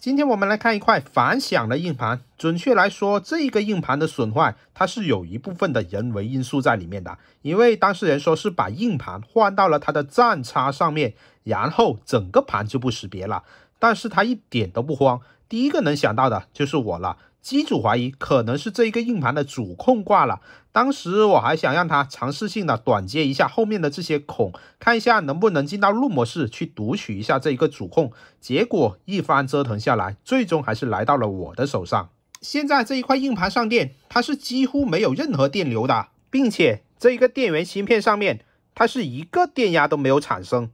今天我们来看一块反响的硬盘。准确来说，这一个硬盘的损坏，它是有一部分的人为因素在里面的。因为当事人说是把硬盘换到了他的站插上面，然后整个盘就不识别了。但是他一点都不慌，第一个能想到的就是我了。机主怀疑可能是这一个硬盘的主控挂了。当时我还想让他尝试性的短接一下后面的这些孔，看一下能不能进到录模式去读取一下这一个主控。结果一番折腾下来，最终还是来到了我的手上。现在这一块硬盘上电，它是几乎没有任何电流的，并且这一个电源芯片上面，它是一个电压都没有产生，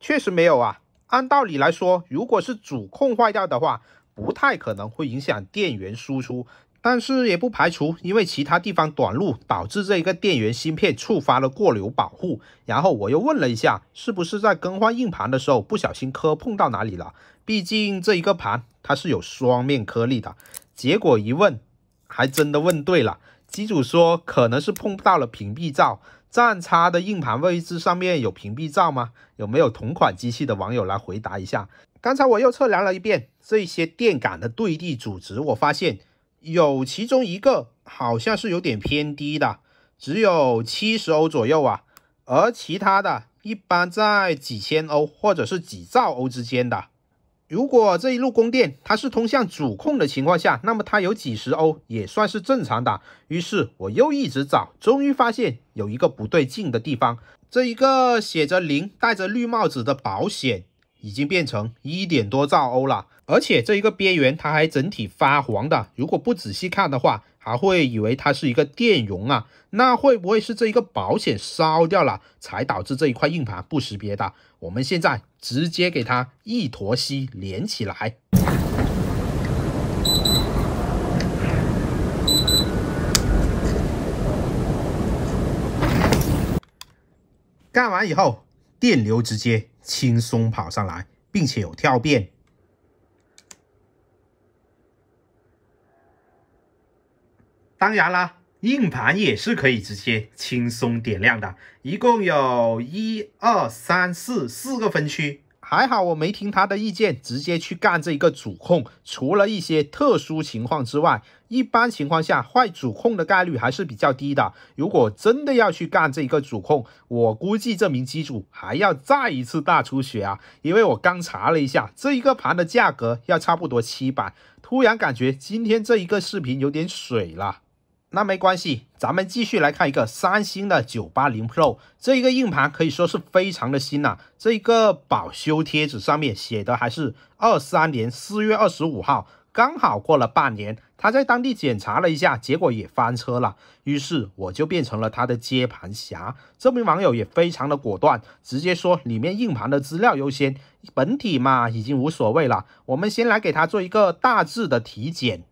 确实没有啊。按道理来说，如果是主控坏掉的话，不太可能会影响电源输出，但是也不排除因为其他地方短路导致这一个电源芯片触发了过流保护。然后我又问了一下，是不是在更换硬盘的时候不小心磕碰到哪里了？毕竟这一个盘它是有双面颗粒的。结果一问，还真的问对了。机主说可能是碰到了屏蔽罩。站插的硬盘位置上面有屏蔽罩吗？有没有同款机器的网友来回答一下？刚才我又测量了一遍这些电感的对地阻值，我发现有其中一个好像是有点偏低的，只有七十欧左右啊，而其他的一般在几千欧或者是几兆欧之间的。如果这一路供电它是通向主控的情况下，那么它有几十欧也算是正常的。于是我又一直找，终于发现有一个不对劲的地方，这一个写着零戴着绿帽子的保险。已经变成一点多兆欧了，而且这一个边缘它还整体发黄的，如果不仔细看的话，还会以为它是一个电容啊。那会不会是这一个保险烧掉了，才导致这一块硬盘不识别的？我们现在直接给它一坨锡连起来，干完以后电流直接。轻松跑上来，并且有跳变。当然啦，硬盘也是可以直接轻松点亮的。一共有一二三四四个分区。还好我没听他的意见，直接去干这一个主控。除了一些特殊情况之外，一般情况下坏主控的概率还是比较低的。如果真的要去干这一个主控，我估计这名机主还要再一次大出血啊！因为我刚查了一下，这一个盘的价格要差不多七百。突然感觉今天这一个视频有点水了。那没关系，咱们继续来看一个三星的九八零 pro，这一个硬盘可以说是非常的新呐，这一个保修贴纸上面写的还是二三年四月二十五号，刚好过了半年。他在当地检查了一下，结果也翻车了，于是我就变成了他的接盘侠。这名网友也非常的果断，直接说里面硬盘的资料优先，本体嘛已经无所谓了。我们先来给他做一个大致的体检。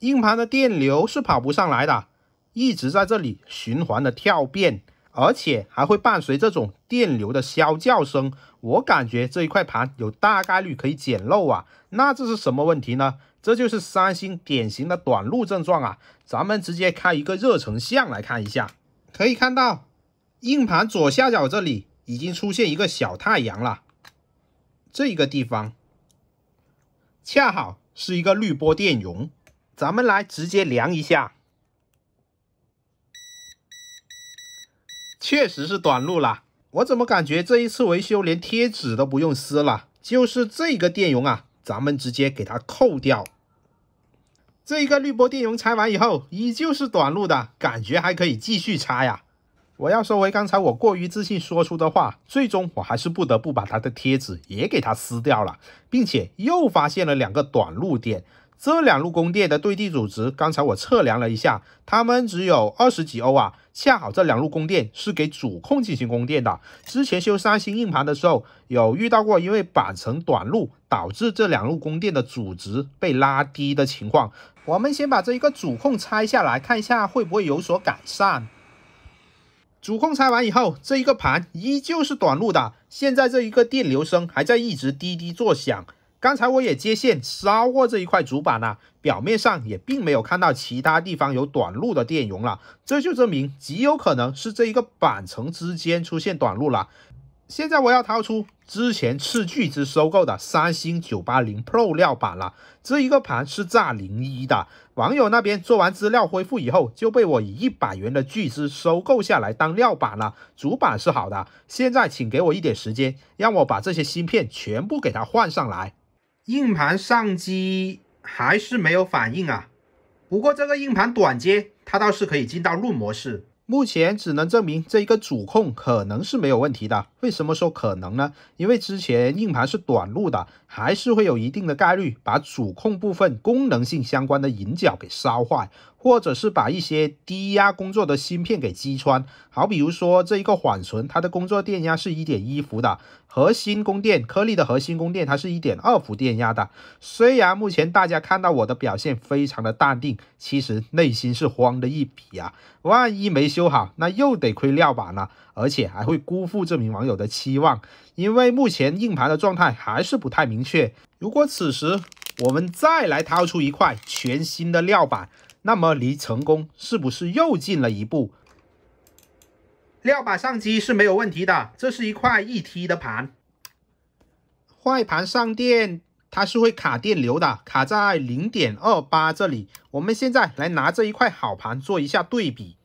硬盘的电流是跑不上来的，一直在这里循环的跳变，而且还会伴随这种电流的啸叫声。我感觉这一块盘有大概率可以捡漏啊！那这是什么问题呢？这就是三星典型的短路症状啊！咱们直接开一个热成像来看一下，可以看到硬盘左下角这里已经出现一个小太阳了，这一个地方恰好是一个滤波电容。咱们来直接量一下，确实是短路了。我怎么感觉这一次维修连贴纸都不用撕了？就是这个电容啊，咱们直接给它扣掉。这一个滤波电容拆完以后，依旧是短路的感觉，还可以继续拆呀。我要收回刚才我过于自信说出的话。最终，我还是不得不把它的贴纸也给它撕掉了，并且又发现了两个短路点。这两路供电的对地阻值，刚才我测量了一下，它们只有二十几欧啊。恰好这两路供电是给主控进行供电的。之前修三星硬盘的时候，有遇到过因为板层短路导致这两路供电的阻值被拉低的情况。我们先把这一个主控拆下来，看一下会不会有所改善。主控拆完以后，这一个盘依旧是短路的。现在这一个电流声还在一直滴滴作响。刚才我也接线烧过这一块主板了，表面上也并没有看到其他地方有短路的电容了，这就证明极有可能是这一个板层之间出现短路了。现在我要掏出之前斥巨资收购的三星九八零 Pro 料板了，这一个盘是炸零一的，网友那边做完资料恢复以后就被我以一百元的巨资收购下来当料板了。主板是好的，现在请给我一点时间，让我把这些芯片全部给它换上来。硬盘上机还是没有反应啊，不过这个硬盘短接，它倒是可以进到录模式。目前只能证明这一个主控可能是没有问题的。为什么说可能呢？因为之前硬盘是短路的，还是会有一定的概率把主控部分功能性相关的引脚给烧坏。或者是把一些低压工作的芯片给击穿，好比如说这一个缓存，它的工作电压是一点一伏的，核心供电颗粒的核心供电它是一点二伏电压的。虽然目前大家看到我的表现非常的淡定，其实内心是慌的一笔啊。万一没修好，那又得亏料板了，而且还会辜负这名网友的期望，因为目前硬盘的状态还是不太明确。如果此时我们再来掏出一块全新的料板，那么离成功是不是又近了一步？料板上机是没有问题的，这是一块一 T 的盘。坏盘上电它是会卡电流的，卡在零点二八这里。我们现在来拿这一块好盘做一下对比。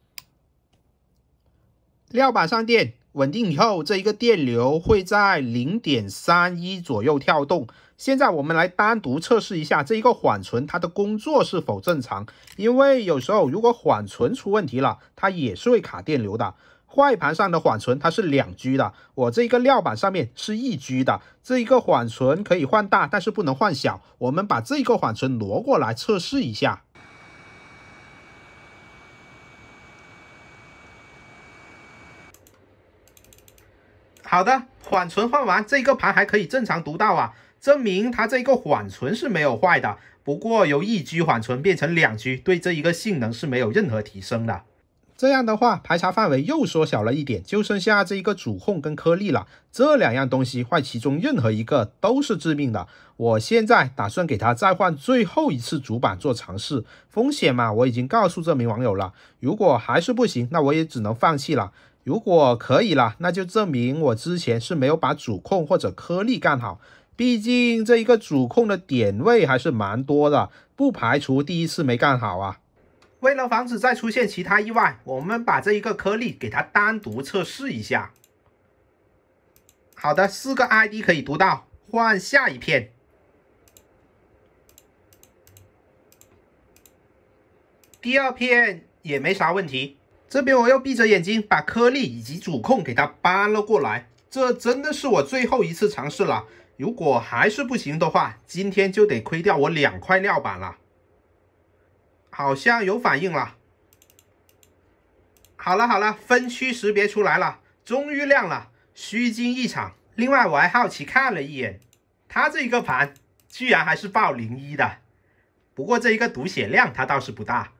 料板上电稳定以后，这一个电流会在零点三一左右跳动。现在我们来单独测试一下这一个缓存，它的工作是否正常？因为有时候如果缓存出问题了，它也是会卡电流的。坏盘上的缓存它是两 G 的，我这一个料板上面是一 G 的。这一个缓存可以换大，但是不能换小。我们把这个缓存挪过来测试一下。好的，缓存换完，这个盘还可以正常读到啊。证明它这个缓存是没有坏的。不过由一 G 缓存变成两 G，对这一个性能是没有任何提升的。这样的话，排查范围又缩小了一点，就剩下这一个主控跟颗粒了。这两样东西坏，其中任何一个都是致命的。我现在打算给它再换最后一次主板做尝试，风险嘛，我已经告诉这名网友了。如果还是不行，那我也只能放弃了。如果可以了，那就证明我之前是没有把主控或者颗粒干好。毕竟这一个主控的点位还是蛮多的，不排除第一次没干好啊。为了防止再出现其他意外，我们把这一个颗粒给它单独测试一下。好的，四个 ID 可以读到，换下一片。第二片也没啥问题，这边我又闭着眼睛把颗粒以及主控给它搬了过来，这真的是我最后一次尝试了。如果还是不行的话，今天就得亏掉我两块料板了。好像有反应了。好了好了，分区识别出来了，终于亮了，虚惊一场。另外我还好奇看了一眼，它这一个盘居然还是报零一的，不过这一个读写量它倒是不大。